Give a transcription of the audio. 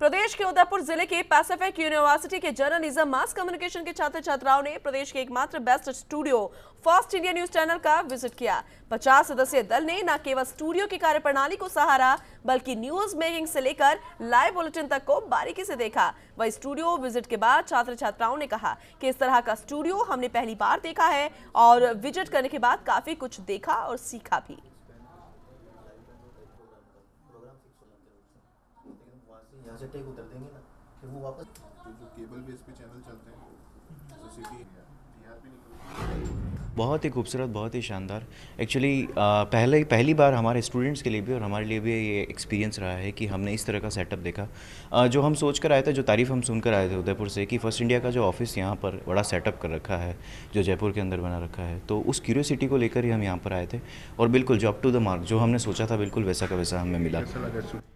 प्रदेश के उदयपुर जिले के पैसिफिक यूनिवर्सिटी के जर्नलिज्म मास कम्युनिकेशन के छात्र छात्राओं ने प्रदेश के एकमात्र best studio first India news channel का विजिट किया 50 सदस्य दल ने न केवल स्टूडियो की कार्यप्रणाली को सहारा बल्कि न्यूज मेकिंग से लेकर लाइव बुलेटिन तक को बारीकी से देखा वही स्टूडियो विजिट के बाद छात्र छात्राओं ने कहा कि इस तरह का स्टूडियो हमने पहली बार देखा है और विजिट करने के बाद काफी कुछ देखा और सीखा भी यहाँ से टेक उतर देंगे ना फिर वो वापस जो तो केबल बेस पे चैनल चलते हैं तो बहुत ही खूबसूरत बहुत ही शानदार एक्चुअली पहले पहली बार हमारे स्टूडेंट्स के लिए भी और हमारे लिए भी ये एक्सपीरियंस रहा है कि हमने इस तरह का सेटअप देखा आ, जो हम सोच कर आए थे जो तारीफ़ हम सुनकर आए थे उदयपुर से कि फ़र्स्ट इंडिया का जो ऑफिस यहाँ पर बड़ा सेटअप कर रखा है जो जयपुर के अंदर बना रखा है तो उस क्यूरियोसिटी को लेकर ही हम यहाँ पर आए थे और बिल्कुल जॉब टू द मार्क जो हमने सोचा था बिल्कुल वैसा का वैसा हमें मिला